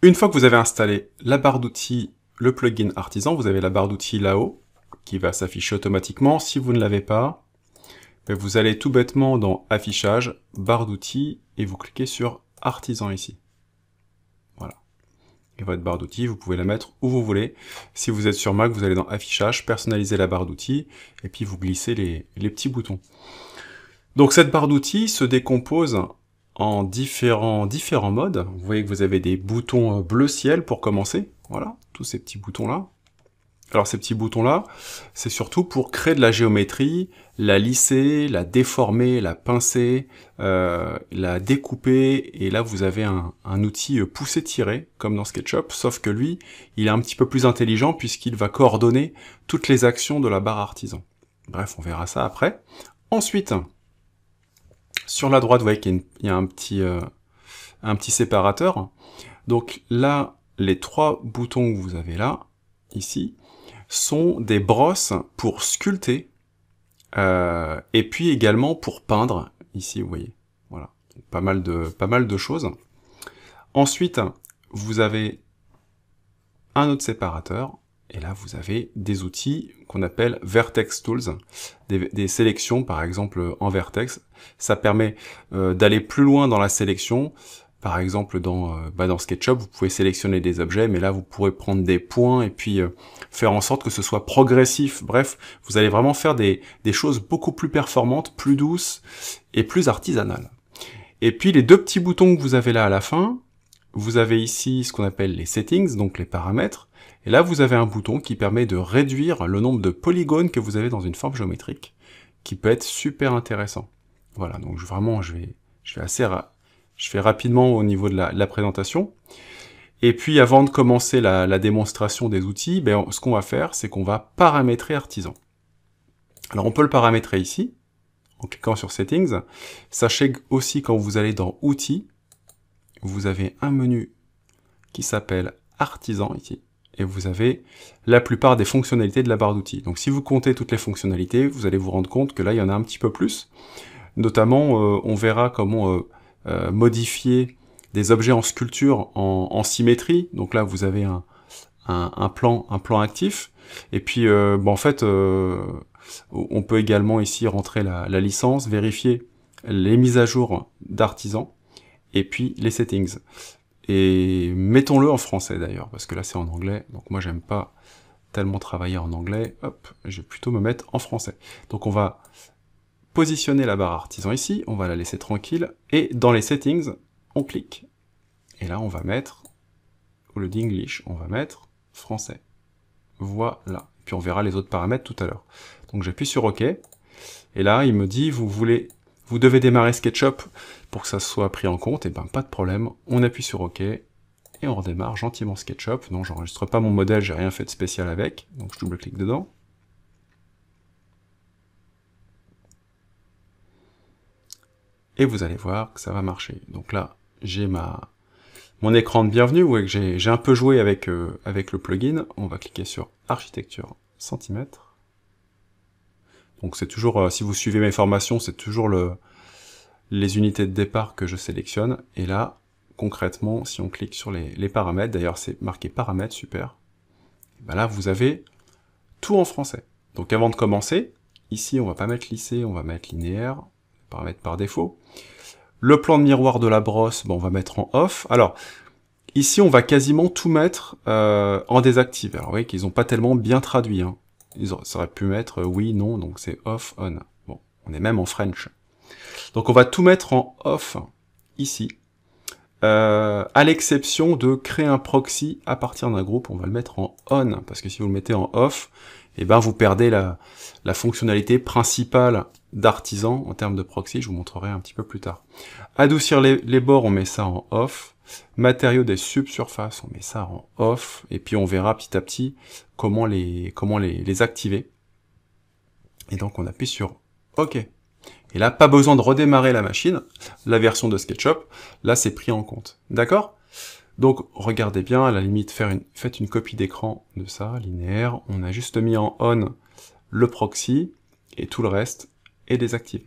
Une fois que vous avez installé la barre d'outils, le plugin artisan, vous avez la barre d'outils là-haut, qui va s'afficher automatiquement. Si vous ne l'avez pas, ben, vous allez tout bêtement dans Affichage, barre d'outils, et vous cliquez sur Artisan ici. Voilà. Et votre barre d'outils, vous pouvez la mettre où vous voulez. Si vous êtes sur Mac, vous allez dans Affichage, personnaliser la barre d'outils, et puis vous glissez les, petits boutons. Donc cette barre d'outils se décompose en différents, différents modes. Vous voyez que vous avez des boutons euh, bleu ciel pour commencer. Voilà, tous ces petits boutons-là. Alors ces petits boutons-là, c'est surtout pour créer de la géométrie, la lisser, la déformer, la pincer, euh, la découper, et là vous avez un, outil euh, poussé-tiré, comme dans SketchUp, sauf que lui, il est un petit peu plus intelligent puisqu'il va coordonner toutes les actions de la barre artisan. Bref, on verra ça après. Ensuite, sur la droite, vous voyez qu'il y, a, euh, un, petit, séparateur. Donc là, les trois boutons que vous avez là, ici, sont des brosses pour sculpter euh, et puis également pour peindre. Ici, vous voyez, voilà, pas mal de choses. Ensuite, vous avez un autre séparateur et là, vous avez des outils qu'on appelle Vertex Tools, des, sélections, par exemple, en Vertex. Ça permet euh, d'aller plus loin dans la sélection. Par exemple, dans, euh, bah, dans SketchUp, vous pouvez sélectionner des objets, mais là, vous pourrez prendre des points et puis euh, faire en sorte que ce soit progressif. Bref, vous allez vraiment faire des, des choses beaucoup plus performantes, plus douces et plus artisanales. Et puis, les deux petits boutons que vous avez là à la fin, vous avez ici ce qu'on appelle les settings, donc les paramètres. Et là, vous avez un bouton qui permet de réduire le nombre de polygones que vous avez dans une forme géométrique, qui peut être super intéressant. Voilà, donc vraiment, je vais, je vais assez... je fais rapidement au niveau de la, présentation. Et puis, avant de commencer la, démonstration des outils, ben, ce qu'on va faire, c'est qu'on va paramétrer artisan. Alors, on peut le paramétrer ici, en cliquant sur Settings. Sachez aussi, quand vous allez dans Outils, vous avez un menu qui s'appelle Artisan ici et vous avez la plupart des fonctionnalités de la barre d'outils. Donc si vous comptez toutes les fonctionnalités, vous allez vous rendre compte que là, il y en a un petit peu plus. Notamment, euh, on verra comment euh, euh, modifier des objets en sculpture en, symétrie. Donc là, vous avez un, un, plan, un plan actif. Et puis, en fait, on peut également ici rentrer la, la licence, vérifier les mises à jour d'artisans et puis les settings et mettons-le en français d'ailleurs, parce que là c'est en anglais, donc moi j'aime pas tellement travailler en anglais, hop, je vais plutôt me mettre en français. Donc on va positionner la barre artisan ici, on va la laisser tranquille, et dans les settings, on clique. Et là on va mettre, au lieu d'English, on va mettre français. Voilà, puis on verra les autres paramètres tout à l'heure. Donc j'appuie sur OK, et là il me dit, vous voulez, vous devez démarrer SketchUp pour que ça soit pris en compte, et eh ben pas de problème, on appuie sur OK, et on redémarre gentiment SketchUp. Non, j'enregistre pas mon modèle, j'ai rien fait de spécial avec, donc je double-clique dedans. Et vous allez voir que ça va marcher. Donc là, j'ai ma mon écran de bienvenue, que j'ai un peu joué avec, euh, avec le plugin. On va cliquer sur Architecture Centimètre. Donc c'est toujours, euh, si vous suivez mes formations, c'est toujours le, les unités de départ que je sélectionne. Et là, concrètement, si on clique sur les, paramètres, d'ailleurs c'est marqué paramètres, super, ben là vous avez tout en français. Donc avant de commencer, ici on va pas mettre lissé, on va mettre linéaire, paramètres par défaut. Le plan de miroir de la brosse, ben, on va mettre en off. Alors, ici on va quasiment tout mettre euh, en désactive. Alors vous voyez qu'ils n'ont pas tellement bien traduit. Hein. Ils auraient pu mettre euh, oui, non, donc c'est off, on. Bon, on est même en French. Donc on va tout mettre en off ici, euh, à l'exception de créer un proxy à partir d'un groupe, on va le mettre en on, parce que si vous le mettez en off, eh ben vous perdez la, fonctionnalité principale d'artisan en termes de proxy, je vous montrerai un petit peu plus tard. Adoucir les, bords, on met ça en off. Matériaux des subsurfaces, on met ça en off, et puis on verra petit à petit comment les, comment les, les activer. Et donc on appuie sur OK. Et là, pas besoin de redémarrer la machine, la version de SketchUp, là c'est pris en compte. D'accord Donc regardez bien, à la limite, faire une, faites une copie d'écran de ça, linéaire, on a juste mis en on le proxy, et tout le reste est désactivé.